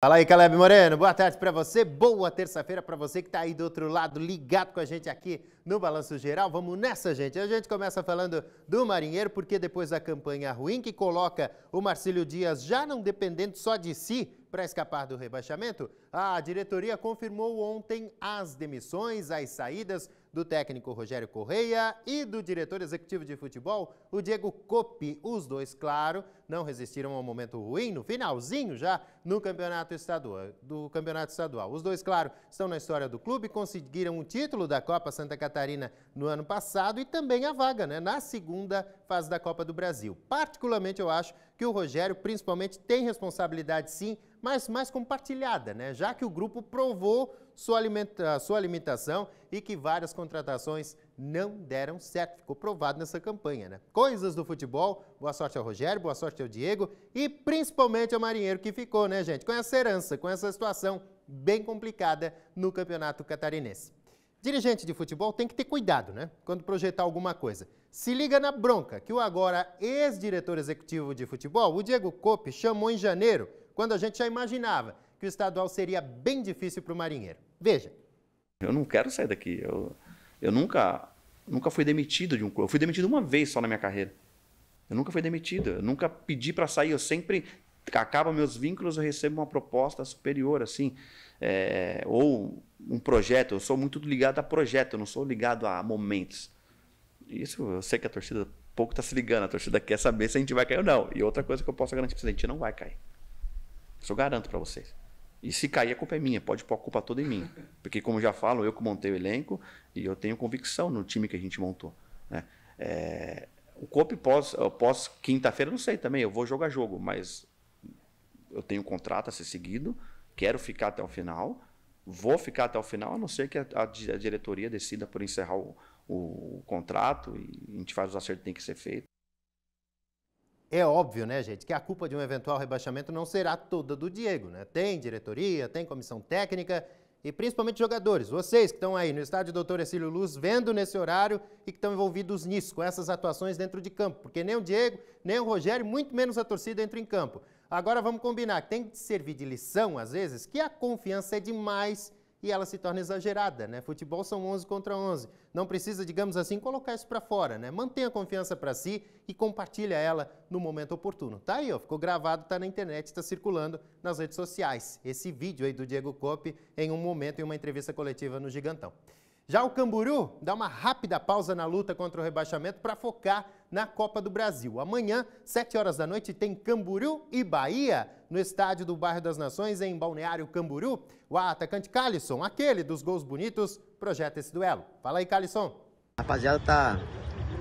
Fala aí, Caleb Moreno. Boa tarde para você, boa terça-feira para você que está aí do outro lado ligado com a gente aqui no Balanço Geral. Vamos nessa, gente. A gente começa falando do marinheiro, porque depois da campanha ruim que coloca o Marcílio Dias já não dependendo só de si para escapar do rebaixamento, a diretoria confirmou ontem as demissões, as saídas do técnico Rogério Correia e do diretor executivo de futebol, o Diego Coppi. Os dois, claro, não resistiram a um momento ruim, no finalzinho já, no campeonato estadual, do campeonato estadual. Os dois, claro, estão na história do clube, conseguiram o título da Copa Santa Catarina no ano passado e também a vaga né, na segunda fase da Copa do Brasil. Particularmente, eu acho que o Rogério, principalmente, tem responsabilidade sim, mas mais compartilhada, né? já que o grupo provou sua, alimenta, sua alimentação e que várias contratações não deram certo. Ficou provado nessa campanha, né? Coisas do futebol. Boa sorte ao Rogério, boa sorte ao Diego e principalmente ao Marinheiro que ficou, né, gente? Com essa herança, com essa situação bem complicada no Campeonato Catarinense. Dirigente de futebol tem que ter cuidado, né? Quando projetar alguma coisa. Se liga na bronca que o agora ex-diretor executivo de futebol, o Diego Coppe, chamou em janeiro, quando a gente já imaginava que o estadual seria bem difícil para o marinheiro. Veja. Eu não quero sair daqui. Eu, eu nunca, nunca fui demitido de um clube. Eu fui demitido uma vez só na minha carreira. Eu nunca fui demitido. Eu nunca pedi para sair. Eu sempre acaba meus vínculos, eu recebo uma proposta superior, assim, é, ou um projeto. Eu sou muito ligado a projeto, eu não sou ligado a momentos. Isso eu sei que a torcida pouco está se ligando, a torcida quer saber se a gente vai cair ou não. E outra coisa que eu posso garantir para vocês, a gente não vai cair. Isso eu garanto para vocês. E se cair, a culpa é minha, pode pôr a culpa toda em mim. Porque, como já falo, eu que montei o elenco e eu tenho convicção no time que a gente montou. Né? É, o COP pós, pós quinta-feira, não sei também, eu vou jogar jogo, mas eu tenho um contrato a ser seguido, quero ficar até o final, vou ficar até o final, a não ser que a, a diretoria decida por encerrar o, o, o contrato e a gente faz os acertos que tem que ser feito. É óbvio, né, gente, que a culpa de um eventual rebaixamento não será toda do Diego, né? Tem diretoria, tem comissão técnica e principalmente jogadores. Vocês que estão aí no estádio Doutor Exílio Luz vendo nesse horário e que estão envolvidos nisso, com essas atuações dentro de campo. Porque nem o Diego, nem o Rogério, muito menos a torcida entra em campo. Agora vamos combinar que tem que servir de lição, às vezes, que a confiança é demais e ela se torna exagerada. Né? Futebol são 11 contra 11. Não precisa, digamos assim, colocar isso para fora. Né? Mantenha a confiança para si e compartilha ela no momento oportuno. Tá aí, ó, ficou gravado, tá na internet, está circulando nas redes sociais. Esse vídeo aí do Diego Coppe em um momento em uma entrevista coletiva no Gigantão. Já o Camburu dá uma rápida pausa na luta contra o rebaixamento para focar na Copa do Brasil. Amanhã, 7 horas da noite, tem Camburu e Bahia no estádio do Bairro das Nações, em Balneário Camburu. O atacante Calisson, aquele dos gols bonitos, projeta esse duelo. Fala aí, Calisson. A rapaziada tá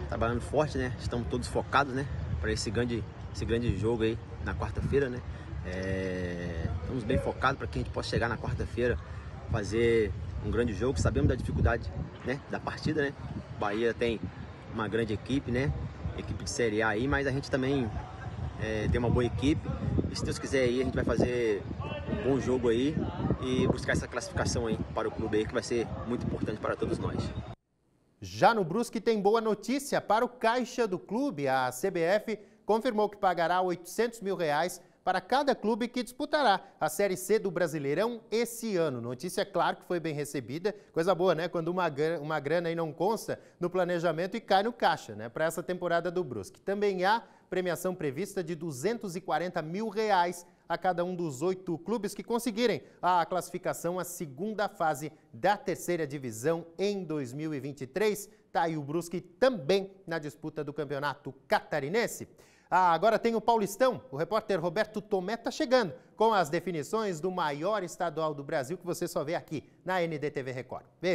trabalhando tá forte, né? Estamos todos focados, né? Para esse grande, esse grande jogo aí na quarta-feira, né? É... Estamos bem focados para que a gente possa chegar na quarta-feira, fazer um grande jogo. Sabemos da dificuldade né, da partida, né? Bahia tem uma grande equipe, né? Equipe de Série A aí, mas a gente também é, tem uma boa equipe. E se Deus quiser aí, a gente vai fazer um bom jogo aí e buscar essa classificação aí para o clube aí, que vai ser muito importante para todos nós. Já no Brusque tem boa notícia para o caixa do clube. A CBF confirmou que pagará 800 mil reais para cada clube que disputará a Série C do Brasileirão esse ano. Notícia, claro, que foi bem recebida. Coisa boa, né? Quando uma, uma grana aí não consta no planejamento e cai no caixa, né? Para essa temporada do Brusque. Também há premiação prevista de 240 mil reais a cada um dos oito clubes que conseguirem a classificação à segunda fase da terceira divisão em 2023. Tá aí o Brusque também na disputa do campeonato catarinense. Ah, agora tem o Paulistão. O repórter Roberto Tomé está chegando com as definições do maior estadual do Brasil que você só vê aqui na NDTV Record. Veja.